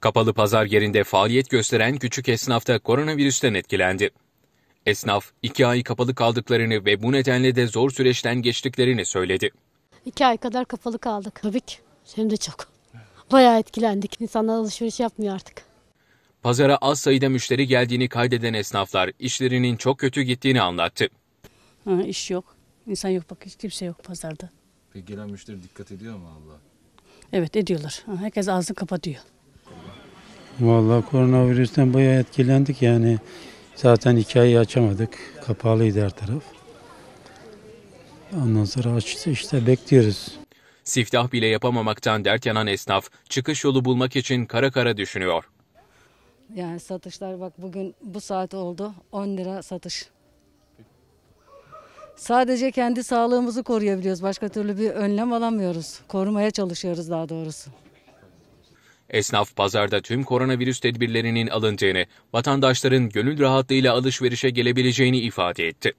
Kapalı pazar yerinde faaliyet gösteren küçük esnaf da koronavirüsten etkilendi. Esnaf iki ay kapalı kaldıklarını ve bu nedenle de zor süreçten geçtiklerini söyledi. İki ay kadar kapalı kaldık. Tabii ki. Hem de çok. Bayağı etkilendik. İnsanlar alışveriş yapmıyor artık. Pazara az sayıda müşteri geldiğini kaydeden esnaflar işlerinin çok kötü gittiğini anlattı. Ha, iş yok. İnsan yok bak hiç kimse yok pazarda. Peki gelen müşteri dikkat ediyor mu Allah? Evet ediyorlar. Herkes ağzını kapatıyor. Vallahi koronavirüsten bayağı etkilendik yani. Zaten iki açamadık. Kapalıydı her taraf. Ondan sonra açtı işte bekliyoruz. Siftah bile yapamamaktan dert yanan esnaf çıkış yolu bulmak için kara kara düşünüyor. Yani satışlar bak bugün bu saat oldu 10 lira satış. Sadece kendi sağlığımızı koruyabiliyoruz. Başka türlü bir önlem alamıyoruz. Korumaya çalışıyoruz daha doğrusu. Esnaf pazarda tüm koronavirüs tedbirlerinin alındığını, vatandaşların gönül rahatlığıyla alışverişe gelebileceğini ifade etti.